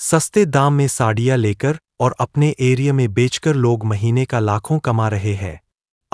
सस्ते दाम में साड़ियां लेकर और अपने एरिया में बेचकर लोग महीने का लाखों कमा रहे हैं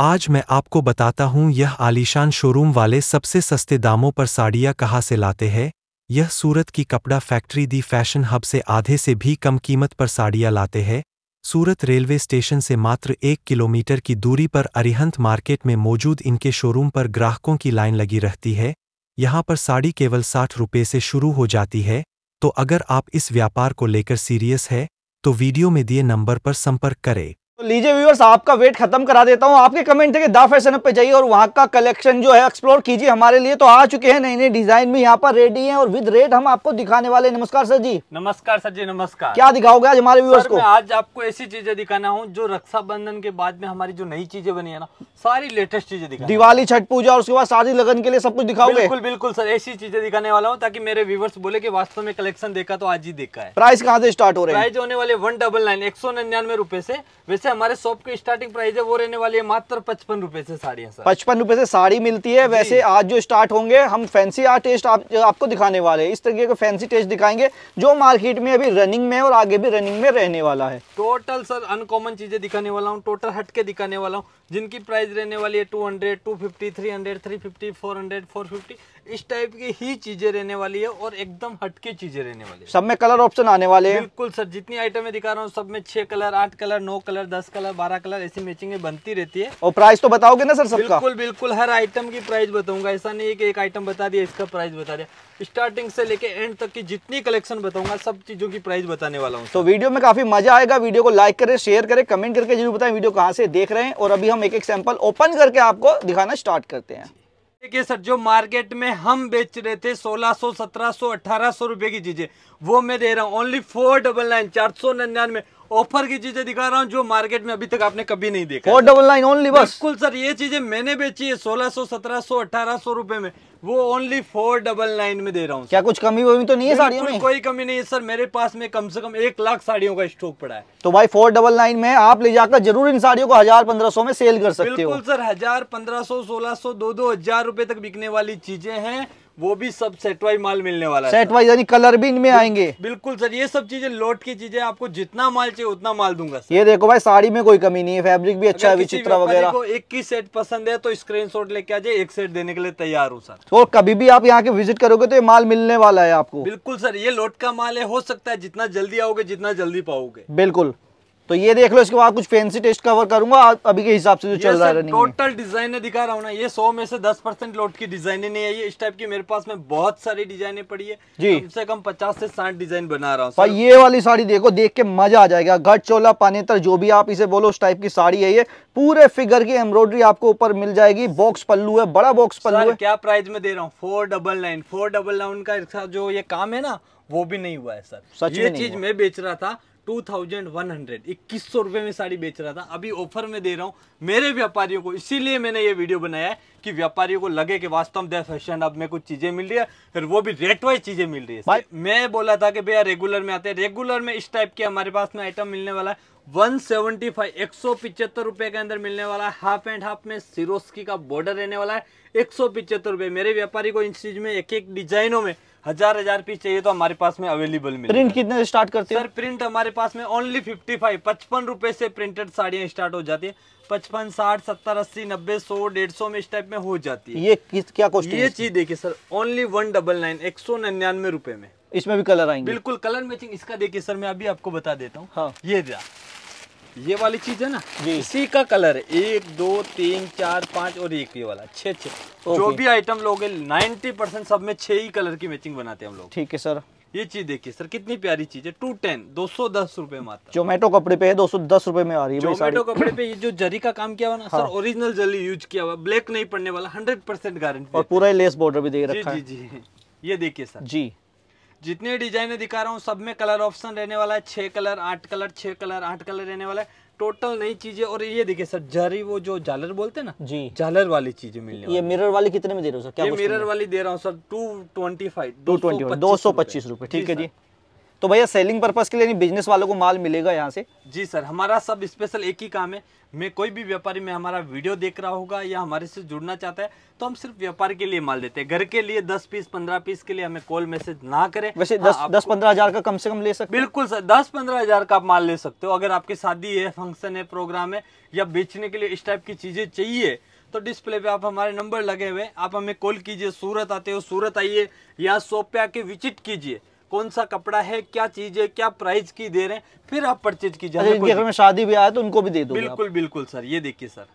आज मैं आपको बताता हूँ यह आलीशान शोरूम वाले सबसे सस्ते दामों पर साड़ियाँ कहाँ से लाते हैं यह सूरत की कपड़ा फैक्ट्री दी फैशन हब से आधे से भी कम कीमत पर साड़ियाँ लाते हैं सूरत रेलवे स्टेशन से मात्र एक किलोमीटर की दूरी पर अरिहंत मार्केट में मौजूद इनके शोरूम पर ग्राहकों की लाइन लगी रहती है यहाँ पर साड़ी केवल साठ रुपये से शुरू हो जाती है तो अगर आप इस व्यापार को लेकर सीरियस है तो वीडियो में दिए नंबर पर संपर्क करें तो लीजिए व्यूअर्स आपका वेट खत्म करा देता हूँ आपके कमेंट देखिए दा फैशन पे जाइए और वहाँ का कलेक्शन जो है एक्सप्लोर कीजिए हमारे लिए तो आ चुके हैं नई नई डिजाइन भी यहाँ पर रेडी हैं और विद रेट हम आपको दिखाने वाले नमस्कार सर जी नमस्कार सर जी नमस्कार क्या दिखाओगे आज हमारे व्यूअर्स को आज आपको ऐसी चीजें दिखाना हूँ जो रक्षाबंधन के बाद में हमारी जो नई चीजें बनी है ना सारी लेटेस्ट चीजें दिखा दिवाली छठ पूजा और उसके बाद शादी लगन के लिए सब कुछ दिखाओगे बिल्कुल बिल्कुल सर ऐसी चीजें दिखाने वाला हूँ ताकि मेरे व्यूवर्स बोले की वास्तव में कलेक्शन देखा तो आज ही देखा है प्राइस कहाँ से स्टार्ट हो रहा है प्राइस होने वाले वन डबल नाइन एक सौ निन्यानवे रुपए से वैसे हमारे शॉप की स्टार्टिंग प्राइस है वो रहने वाली है मात्र पचपन रूपए से साड़ी पचपन रूपए से साड़ी मिलती है वैसे आज जो स्टार्ट होंगे हम फैंसी आर्ट टेस्ट आप, आपको दिखाने वाले इस तरीके का फैंसी टेस्ट दिखाएंगे जो मार्केट में अभी रनिंग में और आगे भी रनिंग में रहने वाला है टोटल सर अनकॉमन चीजें दिखाने वाला हूँ टोटल हटके दिखाने वाला हूँ जिनकी प्राइस रहने वाली है two hundred two fifty three hundred three fifty four hundred four fifty इस टाइप की ही चीजें रहने वाली है और एकदम हटके चीजें रहने वाली है सब में कलर ऑप्शन आने वाले हैं बिल्कुल सर जितनी आइटमें दिखा रहा हूँ सब में छह कलर आठ कलर नौ कलर दस कलर बारह कलर ऐसी मैचिंग बनती रहती है और प्राइस तो बताओगे ना सर सबका बिल्कुल बिल्कुल हर आइटम की प्राइस बताऊंगा ऐसा नहीं है कि एक आइटम बता दिया इसका प्राइस बता दिया स्टार्टिंग से लेके एंड तक की जितनी कलेक्शन बताऊंगा सब चीजों की प्राइस बताने वाला हूँ तो वीडियो में काफी मजा आएगा वीडियो को लाइक करे शेयर करे कमेंट करके जरूर बताए वीडियो कहाँ से देख रहे हैं और अभी हम एक एक सैंपल ओपन करके आपको दिखाना स्टार्ट करते हैं देखिए सर जो मार्केट में हम बेच रहे थे 1600, 1700, 1800 रुपए की चीजें वो मैं दे रहा हूँ ओनली फोर डबल नाइन चार सौ निन्यानवे ऑफर की चीजें दिखा रहा हूँ जो मार्केट में अभी तक आपने कभी नहीं देखा फोर डबल नाइन ओनली बस बिल्कुल सर ये चीजें मैंने बेची है सोलह सौ सत्रह सौ अठारह सौ रूपये में वो ओनली फोर डबल नाइन में दे रहा हूँ क्या कुछ कमी वमी तो नहीं है साड़ियों में कोई कमी नहीं है सर मेरे पास में कम से कम एक लाख साड़ियों का स्टॉक पड़ा है तो भाई फोर डबल नाइन में आप ले जाकर जरूर इन साड़ियों को हजार पंद्रह सौ में सेल कर सकते हो बिल्कुल सर हजार पंद्रह सौ सोलह सौ दो दो हजार रूपए तक बिकने वाली चीजें हैं वो भी सब सेट वाइज माल मिलने वाला है सेट वाइज यानी कलर भी इनमें आएंगे बिल्कुल सर ये सब चीजें लोट की चीजें आपको जितना माल चाहिए उतना माल दूंगा सर। ये देखो भाई साड़ी में कोई कमी नहीं है फैब्रिक भी अच्छा है वगैरह एक की सेट पसंद है तो स्क्रीन शॉट लेके आ जाए एक सेट देने के लिए तैयार हूँ सर और तो कभी भी आप यहाँ के विजिट करोगे तो ये माल मिलने वाला है आपको बिल्कुल सर ये लोट का माल है हो सकता है जितना जल्दी आओगे जितना जल्दी पाओगे बिल्कुल तो ये देख लो इसके बाद कुछ फैंसी टेस्ट कवर करूंगा अभी के हिसाब से जो चल रहा है टोटल डिजाइने दिखा रहा हूँ ना ये सौ में से दस परसेंट लोट की डिजाइने नहीं आई है इस टाइप की मेरे पास में बहुत सारी डिजाइने पड़ी है जी कम से कम पचास से साठ डिजाइन बना रहा हूँ ये वाली साड़ी देखो देख के मजा आ जाएगा घट चोला पानेतर जो भी आप इसे बोलो उस टाइप की साड़ी है ये पूरे फिगर की एम्ब्रॉयडरी आपको ऊपर मिल जाएगी बॉक्स पल्लू है बड़ा बॉक्स पल्लू है क्या प्राइस में दे रहा हूँ four double nine four double nine का जो ये काम है ना वो भी नहीं हुआ है सर ये चीज मैं बेच रहा था टू थाउजेंड वन हंड्रेड इक्कीस सौ रुपये में साड़ी बेच रहा था अभी ऑफर में दे रहा हूँ मेरे व्यापारियों को इसीलिए मैंने ये वीडियो बनाया है कि व्यापारियों को लगे कि वास्तव में फैशन अब मैं कुछ चीज़ें मिल रही है फिर वो भी रेट वाइज चीज़ें मिल रही है मैं बोला था कि भैया रेगुलर में आते हैं रेगुलर में इस टाइप के हमारे पास में आइटम मिलने वाला है वन सेवेंटी फाइव एक सौ पिचहत्तर रुपये के अंदर मिलने वाला है हाफ एंड हाफ में सिरोस्की का बॉर्डर रहने वाला है एक सौ पिचहत्तर रुपए मेरे व्यापारी को इन चीज में एक एक डिजाइनों में हजार हजार पीस चाहिए तो हमारे पास में अवेलेबल मिले प्रिंट कितने से स्टार्ट करते हैं सर प्रिंट हमारे पास में ओनली फिफ्टी फाइव पचपन रुपए से प्रिंटेड साड़ियाँ स्टार्ट हो जाती है पचपन साठ सत्तर अस्सी नब्बे सौ डेढ़ सौ में इस टाइप में हो जाती है ये किस क्या कॉस्ट ये चीज देखिए sir only one double nine एक सौ निन्यानवे रुपए में इसमें भी कलर आएंगे बिल्कुल कलर मैचिंग इसका देखिए सर मैं अभी आपको बता देता हूँ हाँ ये दिया ये वाली चीज है ना इसी का कलर है एक दो तीन चार पाँच और एक ये वाला छे छे जो भी आइटम लोगे नाइन्टी परसेंट सब में छह ही कलर की मैचिंग बनाते हैं हम लोग ठीक है सर ये चीज देखिए सर कितनी प्यारी चीज है टू टेन दो सौ दस रूपए में जोमेटो कपड़े पे है दो सौ दस रूपए में आ रही है जोमेटो कपड़े पे ये जो जरी का काम किया हुआ ना हाँ। सर ओरिजिनल जरी यूज किया हुआ ब्लैक नहीं पड़ने वाला हंड्रेड परसेंट गारंटी और पूरा लेस बॉर्डर भी दे रखा है जी जी ये देखिए सर जी जितने डिजाइने दिखा रहा हूँ सब में कलर ऑप्शन रहने वाला है छः कलर आठ कलर छः कलर आठ कलर रहने वाला है टोटल नई चीजें और ये देखिए सर जरी वो जो जालर बोलते हैं ना जी जालर वाली चीजें मिलने ये मिरर वाली कितने में दे रहे हो सर क्या ये मिरर वाली दे रहा हूँ सर टू ट्वेंटी फाइव दो ट्वेंटी दो सौ पच्चीस रुपए ठीक है जी तो भैया सेलिंग पर्पज के लिए नहीं बिजनेस वालों को माल मिलेगा यहाँ से जी सर हमारा सब स्पेशल एक ही काम है मैं कोई भी व्यापारी में हमारा वीडियो देख रहा होगा या हमारे से जुड़ना चाहता है तो हम सिर्फ व्यापार के लिए माल देते हैं घर के लिए दस पीस पंद्रह पीस के लिए हमें कॉल मैसेज ना करें वैसे हाँ, दस हाँ, दस पंद्रह हजार का कम से कम ले सकते बिल्कुल सर दस पंद्रह हजार का आप माल ले सकते हो अगर आपकी शादी है फंक्शन है प्रोग्राम है या बेचने के लिए इस टाइप की चीजें चाहिए तो डिस्प्ले पे आप हमारे नंबर लगे हुए आप हमें कॉल कीजिए सूरत आते हो सूरत आइए या शॉप पे आके विजिट कीजिए कौन सा कपड़ा है क्या चीज है क्या प्राइस की दे रहे हैं फिर आप परचेज कीजिए अच्छा, अगर में शादी भी आया तो उनको भी दे दो बिल्कुल बिल्कुल सर ये देखिए सर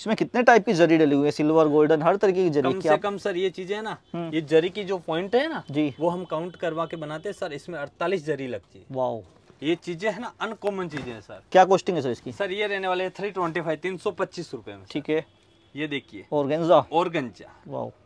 इसमें कितने टाइप की जरी डली हुई है सिल्वर गोल्डन हर तरीके की जरी कम से कम सर ये चीजें है ना हम्म। ये जरी की जो पॉइंट है ना जी वो हम काउंट करवा के बनाते हैं सर इसमें 48 जरी लगती है वाओ ये चीजें है ना अनकॉमन चीजें हैं सर क्या कॉस्टिंग है सर इसकी सर ये रहने वाले थ्री ट्वेंटी फाइव तीन सौ पच्चीस रूपए में ठीक है ये देखिए organza organza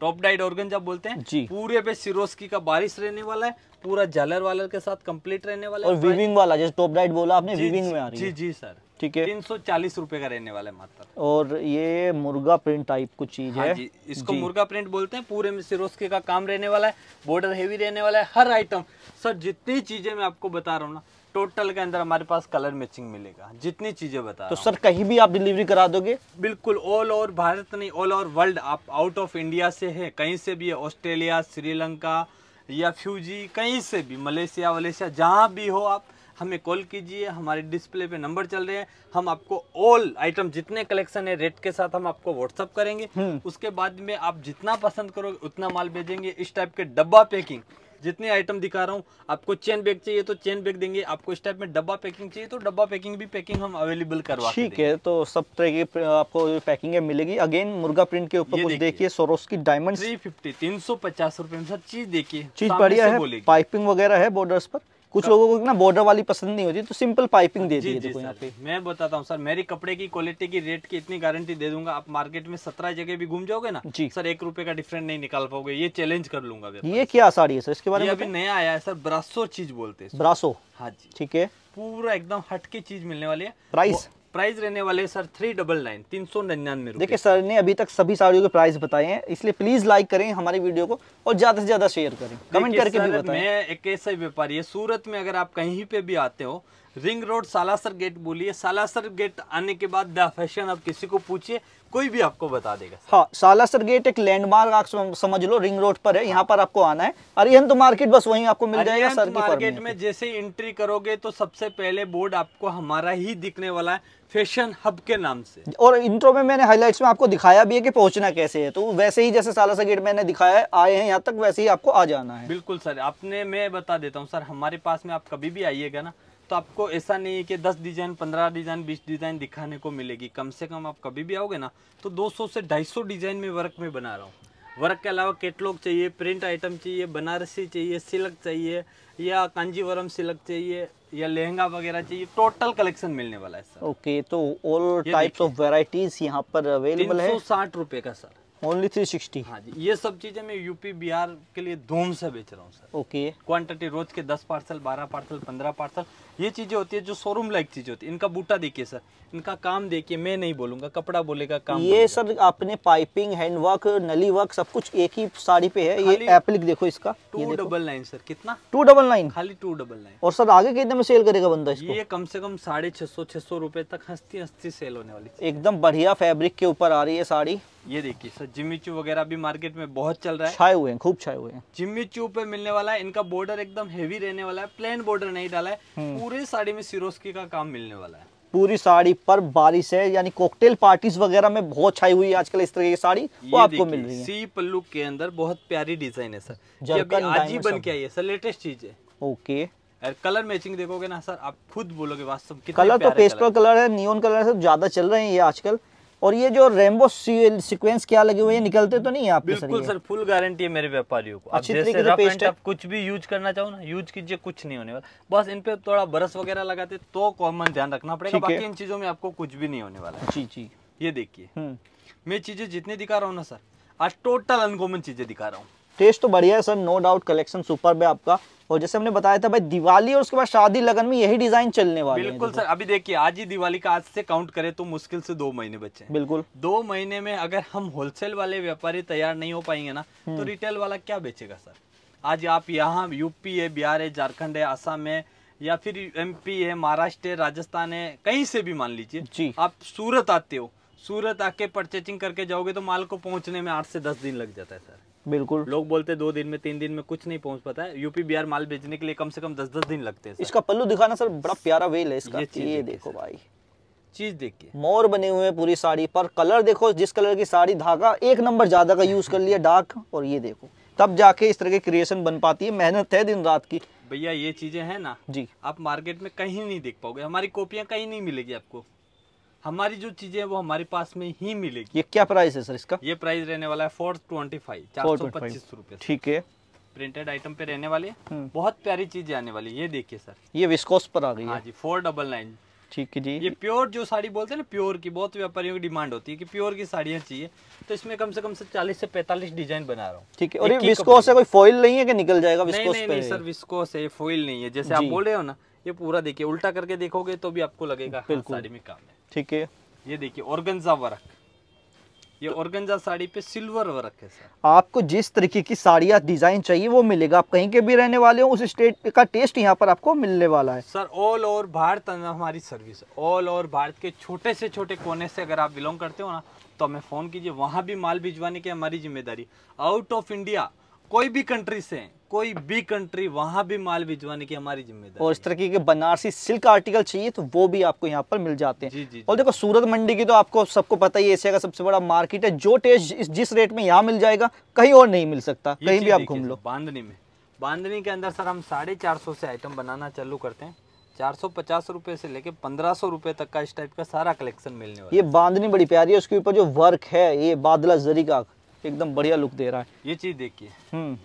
top dyed organza बोलते हैं जी पूरे पे सिरोस्की का बारिश रहने वाला है पूरा जालर वालर के साथ कम्प्लीट रहने वाला और विविंग वाला जैसे टॉप राइट बोला आपने विविंग में आ रही है जी जी सर ठीक है तीन सौ चालीस रूपए का रहने वाला है मात्र और ये मुर्गा प्रिंट टाइप कुछ चीज हाँ है जी, इसको जी। मुर्गा प्रिंट बोलते हैं पूरे में सिरोस्के का काम रहने वाला है बॉर्डर हेवी रहने वाला है हर आइटम सर जितनी चीजें मैं आपको बता रहा हूँ ना टोटल के अंदर हमारे पास कलर मैचिंग मिलेगा जितनी चीजें बता तो सर कहीं भी आप डिलीवरी करा दोगे बिल्कुल ऑल ओवर भारत नहीं ऑल ओवर वर्ल्ड आप आउट ऑफ इंडिया से है कहीं से भी है ऑस्ट्रेलिया श्रीलंका या फ्यूजी कहीं से भी मलेशिया वलेशिया जहाँ भी हो आप हमें कॉल कीजिए हमारे डिस्प्ले पे नंबर चल रहे हैं हम आपको ऑल आइटम जितने कलेक्शन है रेट के साथ हम आपको व्हाट्सअप करेंगे हम्म। उसके बाद में आप जितना पसंद करोगे उतना माल भेजेंगे इस टाइप के डब्बा पैकिंग जितने आइटम दिखा रहा हूँ आपको चेन बैग चाहिए तो चेन बैग देंगे आपको इस टाइप में डब्बा पैकिंग चाहिए तो डब्बा पैकिंग भी पैकिंग हम अवेलेबल करवा ठीक है तो सब तरह की आपको पैकिंग मिलेगी अगेन मुर्गा प्रिंट के ऊपर कुछ देखिए सोरोस की डायमंड फिफ्टी तीन सौ पचास रुपए में सर चीज देखिए चीज बढ़िया है पाइपिंग वगैरह है बॉर्डर पर कुछ लोगों को ना बॉर्डर वाली पसंद नहीं होती तो सिंपल पाइपिंग दे दी देखो यहाँ पे मैं बताता हूँ सर मेरी कपड़े की क्वालिटी की रेट की इतनी गारंटी दे दूंगा आप मार्केट में सत्रह जगह भी घूम जाओगे ना जी सर एक रुपए का डिफरेंट नहीं निकाल पाओगे ये चैलेंज कर लूंगा ये क्या साड़ी है सर इसके बारे में अभी नया आया है सर ब्रासो चीज बोलते हैं ब्रासो हाँ जी ठीक है पूरा एकदम हटके चीज मिलने वाली है प्राइस प्राइस रहने वाले सर थ्री डबल नाइन तीन सौ निन्यानवे देखिए सर ने अभी तक सभी साड़ियों के प्राइस बताए हैं इसलिए प्लीज लाइक करें हमारी वीडियो को और ज्यादा से ज्यादा शेयर करें कमेंट करके भी बताएं मैं एक ऐसा व्यापारी है सूरत में अगर आप कहीं पे भी आते हो रिंग रोड सालासर गेट बोलिए सालासर गेट आने के बाद द फैशन आप किसी को पूछिए कोई भी आपको बता देगा हाँ सालासर गेट एक लैंडमार्क आप समझ लो रिंग रोड पर है हाँ। यहाँ पर आपको आना है अरियंत मार्केट बस वहीं आपको मिल जाएगा सर मार्केट में जैसे एंट्री करोगे तो सबसे पहले बोर्ड आपको हमारा ही दिखने वाला है फैशन हब के नाम से और इंट्रो में मैंने हाईलाइट में आपको दिखाया भी है कि पहुंचना कैसे है तो वैसे ही जैसे सालासर गेट मैंने दिखाया है आए हैं यहाँ तक वैसे ही आपको आ जाना है बिल्कुल सर आपने मैं बता देता हूँ सर हमारे पास में आप कभी भी आइएगा ना तो आपको ऐसा नहीं है कि 10 डिज़ाइन 15 डिज़ाइन 20 डिज़ाइन दिखाने को मिलेगी कम से कम आप कभी भी आओगे ना तो 200 से 250 डिज़ाइन में वर्क में बना रहा हूँ वर्क के अलावा केटलॉग चाहिए प्रिंट आइटम चाहिए बनारसी चाहिए सिलक चाहिए या कांजीवरम सिलक चाहिए या लहंगा वगैरह चाहिए टोटल कलेक्शन मिलने वाला है सर ओके तो ऑल टाइप्स ऑफ वेराइटीज यहाँ पर अवेलेबल है साठ रुपए का सर ओनली थ्री सिक्सटी हाँ जी ये सब चीज़ें मैं यूपी बिहार के लिए धूम से बेच रहा हूँ सर ओके okay. क्वांटिटी रोज के दस पार्सल बारह पार्सल पंद्रह पार्सल ये चीज़ें होती है जो शोरूम लाइक चीज़ होती है इनका बूटा देखिए सर इनका काम देखिए मैं नहीं बोलूंगा कपड़ा बोलेगा काम ये सर अपने पाइपिंग हैंड वर्क नली वर्क सब कुछ एक ही साड़ी पे है ये एप्लिक देखो इसका टू डबल नाइन सर कितना टू डबल नाइन खाली टू डबल नाइन और सर आगे कितने में सेल करेगा बंदा इसको? ये कम से कम साढ़े छह सौ छह सौ रूपये तक हंसती हंसती सेल होने वाली एकदम बढ़िया फेब्रिक के ऊपर आ रही है साड़ी ये देखिए सर जिम्मी चू वगैरह भी मार्केट में बहुत चल रहा है छाए हुए हैं खूब छाए हुए हैं जिम्मी चू पे मिलने वाला है इनका बॉर्डर एकदम हेवी रहने वाला है प्लेन बॉर्डर नहीं डाला है हम्म। पूरे साड़ी में सिरोस्की का काम मिलने वाला है पूरी साड़ी पर बारिश है यानी कॉकटेल पार्टीज वगैरह में बहुत छाई हुई है आजकल इस तरह की साड़ी वो आपको मिल रही है सी पल्लू के अंदर बहुत प्यारी डिजाइन है सर ये बन के आई है सर लेटेस्ट चीज है ओके कलर मैचिंग देखोगे ना सर आप खुद बोलोगे वास्तव कलर तो पेस्टल कलर है नियोन कलर है सब ज्यादा चल रहे हैं ये आजकल और ये जो रेमबो सीक्वेंस क्या लगे हुए निकलते तो नहीं है आपके बिल्कुल सर, फुल गारंटी है मेरे व्यापारियों को अच्छी तरीके से पेस्ट आप कुछ भी यूज करना चाहो ना यूज कीजिए कुछ नहीं होने वाला बस इन पे थोड़ा बरस वगैरह लगाते तो कॉमन ध्यान रखना पड़ेगा बाकी इन चीजों में आपको कुछ भी नहीं होने वाला जी जी ये देखिए हम्म। मैं चीजें जितनी दिखा रहा हूँ ना सर आज टोटल अनकॉमन चीजें दिखा रहा हूँ टेस्ट तो बढ़िया है sir no doubt collection super है आपका और जैसे हमने बताया था भाई दिवाली और उसके बाद शादी लगन में यही डिजाइन चलने वाले बिल्कुल सर अभी देखिए आज ही दिवाली का आज से काउंट करें तो मुश्किल से दो महीने बचे बिल्कुल दो महीने में अगर हम होलसेल वाले व्यापारी तैयार नहीं हो पाएंगे ना तो रिटेल हम्म। वाला क्या बेचेगा सर आज आप यहाँ यूपी है बिहार है झारखंड है आसाम है या फिर एमपी है महाराष्ट्र है राजस्थान है कहीं से भी मान लीजिए आप सूरत आते हो सूरत आके परचेजिंग करके जाओगे तो माल को पहुंचने में आठ से दस दिन लग जाता है सर बिल्कुल लोग बोलते दो दिन में तीन दिन में कुछ नहीं पहुंच पाता है यूपी बिहार माल बेचने के लिए कम से कम दस दस दिन लगते हैं इसका पल्लू दिखाना सर बड़ा प्यारा वेल है इसका ये, देखो भाई चीज देखिए मोर बने हुए हैं पूरी साड़ी पर कलर देखो जिस कलर की साड़ी धागा एक नंबर ज्यादा का यूज कर लिया डार्क और ये देखो तब जाके इस तरह के क्रिएशन बन पाती है मेहनत है दिन रात की भैया ये चीजें हैं ना जी आप मार्केट में कहीं नहीं देख पाओगे हमारी कॉपियां कहीं नहीं मिलेगी आपको हमारी जो चीजें वो हमारे पास में ही मिलेगी ये क्या प्राइस है सर इसका ये प्राइस रहने वाला है फोर ट्वेंटी फाइव चार सौ पच्चीस रूपए ठीक है प्रिंटेड आइटम पे रहने वाले हम्म। बहुत प्यारी चीजें आने वाली ये देखिए सर ये विस्कोस पर आ गई हाँ जी फोर डबल नाइन ठीक है जी ये प्योर जो साड़ी बोलते हैं ना प्योर की बहुत व्यापारियों की डिमांड होती है कि प्योर की साड़ियाँ चाहिए तो इसमें कम से कम से 40 से 45 डिजाइन बना रहा हूँ ठीक है और ये विस्कोस है कोई फॉइल नहीं है कि निकल जाएगा विस्कोस नहीं, नहीं, नहीं, सर विस्कोस है फॉइल नहीं है जैसे आप बोल रहे हो ना ये पूरा देखिए उल्टा करके देखोगे तो भी आपको लगेगा हाँ, साड़ी में काम है ठीक है ये देखिए ऑर्गेंजा वर्क ये ऑर्गेंजा साड़ी पे सिल्वर वर्क है सर आपको जिस तरीके की साड़ियाँ डिजाइन चाहिए वो मिलेगा आप कहीं के भी रहने वाले हो उस स्टेट का टेस्ट यहाँ पर आपको मिलने वाला है सर ऑल ओवर भारत हमारी सर्विस ऑल ओवर भारत के छोटे से छोटे कोने से अगर आप बिलोंग करते हो ना तो हमें फ़ोन कीजिए वहाँ भी माल भिजवाने की हमारी जिम्मेदारी आउट ऑफ इंडिया कोई भी कंट्री से कोई भी कंट्री वहाँ भी माल भिजवाने की हमारी जिम्मेदारी और इस तरह के बनारसी सिल्क आर्टिकल चाहिए तो वो भी आपको यहाँ पर मिल जाते हैं जी, जी, और देखो सूरत मंडी की तो आपको सबको पता ही एशिया का सबसे बड़ा मार्केट है जो टेस्ट जिस रेट में यहाँ मिल जाएगा कहीं और नहीं मिल सकता कहीं भी आप घूम लो बांधनी में बांधनी के अंदर सर हम साढ़े चार सौ से आइटम बनाना चालू करते हैं चार सौ पचास रुपए से लेके पंद्रह सौ रुपए तक का इस टाइप का सारा कलेक्शन मिलने वाला ये बांधनी बड़ी प्यारी है उसके ऊपर जो वर्क है ये बादला जरी का एकदम बढ़िया लुक दे रहा है ये चीज़ देखिए हम्म।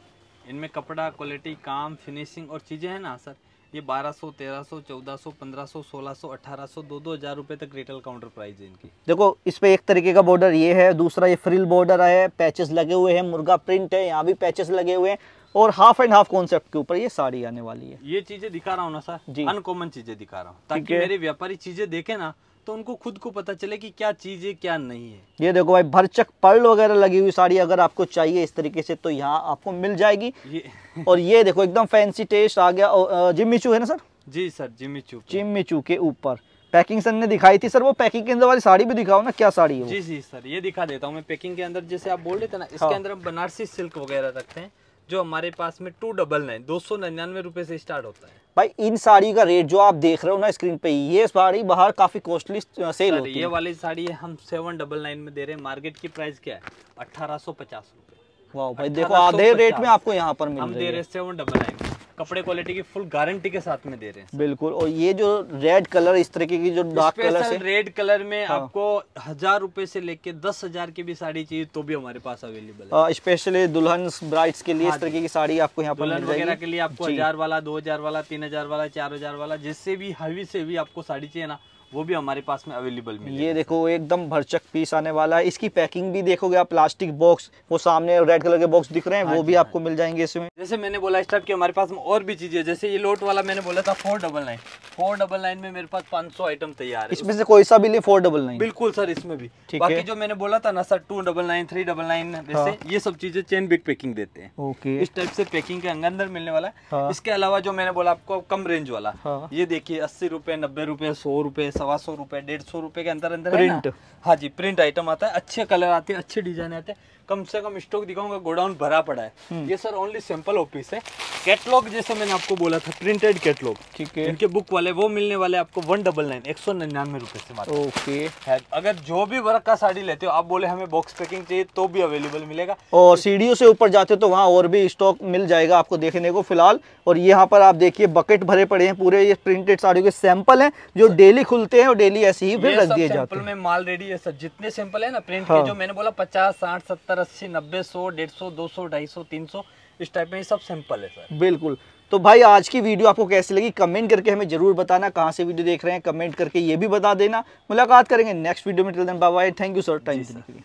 इनमें कपड़ा क्वालिटी काम फिनिशिंग और चीज़ें हैं ना सर ये 1200, 1300, 1400, 1500, 1600, 1800, दो दो हज़ार रुपये तक रिटेल काउंटर प्राइस है इनकी देखो इस पे एक तरीके का बॉर्डर ये है दूसरा ये फ्रिल बॉर्डर है पैचेस लगे हुए हैं मुर्गा प्रिंट है यहाँ भी पैचेस लगे हुए हैं और हाफ एंड हाफ कॉन्सेप्ट के ऊपर ये साड़ी आने वाली है ये चीजें दिखा रहा हूँ ना सर जी अनकॉमन चीजें दिखा रहा हूँ ताकि मेरे व्यापारी चीजें देखे ना तो उनको खुद को पता चले कि क्या चीज़ है क्या नहीं है ये देखो भाई भरचक पर्ल वगैरह लगी हुई साड़ी अगर आपको चाहिए इस तरीके से तो यहाँ आपको मिल जाएगी ये और ये देखो एकदम फैंसी टेस्ट आ गया जिमिचू है ना सर जी सर जिमिचू जिमिचू के ऊपर पैकिंग सर ने दिखाई थी सर वो पैकिंग के अंदर वाली साड़ी भी दिखाओ ना क्या साड़ी है जी जी सर ये दिखा देता हूँ मैं पैकिंग के अंदर जैसे आप बोल रहे थे ना इसके हाँ। अंदर हम बनारसी सिल्क वगैरह रखते हैं जो हमारे पास में टू डबल नाइन दो सौ निन्यानवे रुपए से स्टार्ट होता है भाई इन साड़ी का रेट जो आप देख रहे हो ना स्क्रीन पे ये साड़ी बाहर काफी कॉस्टली सेल होती ये है। वाली साड़ी हम सेवन डबल नाइन में दे रहे हैं मार्केट की प्राइस क्या है अठारह सौ पचास रुपये वाह भाई देखो आधे रेट में आपको यहाँ पर मिल हम दे रहे हैं सेवन डबल नाइन कपड़े क्वालिटी की फुल गारंटी के साथ में दे रहे हैं बिल्कुल और ये जो रेड कलर इस तरीके की जो डार्क कलर से रेड कलर में हाँ। आपको हजार रुपए से लेके दस हजार की भी साड़ी चाहिए तो भी हमारे पास अवेलेबल है स्पेशली हाँ, दुल्हन ब्राइड्स के लिए हाँ इस तरीके की साड़ी आपको यहाँ पर वगैरह के लिए आपको हजार वाला दो हजार वाला तीन हजार वाला चार हजार वाला जिससे भी हवी से भी आपको साड़ी चाहिए ना वो भी हमारे पास में अवेलेबल मिलेगा ये देखो एकदम भरचक पीस आने वाला है इसकी पैकिंग भी देखोगे आप प्लास्टिक बॉक्स वो सामने रेड कलर के बॉक्स दिख रहे हैं हाँ वो भी हाँ आपको मिल जाएंगे इसमें जैसे मैंने बोला इस टाइप की हमारे पास में और भी चीज़ें जैसे ये लोट वाला मैंने बोला था four double nine four double nine में मेरे पास पाँच सौ आइटम तैयार है इसमें से कोई सा भी ले फोर डबल नाइन बिल्कुल सर इसमें भी बाकी जो मैंने बोला था ना sir two double nine three double nine हाँ। जैसे ये सब चीजें चेन बिग पैकिंग देते हैं ओके इस टाइप से पैकिंग के अंदर मिलने वाला है हाँ। इसके अलावा जो मैंने बोला आपको कम रेंज वाला हाँ। ये देखिए अस्सी रूपए नब्बे रूपए सौ रुपए सवा सौ रुपए डेढ़ सौ रूपए के अंदर अंदर प्रिंट हाँ जी प्रिंट आइटम आता है अच्छे कलर आते हैं अच्छे डिजाइन आते हैं कम से कम स्टॉक दिखाऊंगा गोडाउन भरा पड़ा है हम्म। ये सर ओनली सैंपल ऑफिस है कैटलॉग जैसे मैंने आपको बोला था प्रिंटेड कैटलॉग ठीक है इनके बुक वाले वाले वो मिलने वाले आपको वन डबल नाइन एक सौ निन्यानवे रुपए से मात्र ओके okay. अगर जो भी वर्क का साड़ी लेते हो आप बोले हमें बॉक्स पैकिंग चाहिए तो भी अवेलेबल मिलेगा और सीढ़ियों से ऊपर जाते हो तो वहाँ और भी स्टॉक मिल जाएगा आपको देखने को फिलहाल और यहाँ पर आप देखिए बकेट भरे पड़े हैं पूरे ये प्रिंटेड साड़ियों के सैंपल है जो डेली खुलते हैं और डेली ऐसे ही फिर रख दिए जाते हैं माल रेडी है सर जितने सैंपल है ना प्रिंट के हाँ। जो मैंने बोला पचास साठ सत्तर अस्सी नब्बे सौ डेढ़ सौ दो सौ ढाई सौ तीन सौ इस टाइप में ये सब सैंपल है सर बिल्कुल तो भाई आज की वीडियो आपको कैसी लगी कमेंट करके हमें जरूर बताना कहाँ से वीडियो देख रहे हैं कमेंट करके ये भी बता देना मुलाकात करेंगे नेक्स्ट वीडियो में till then bye thank you sir time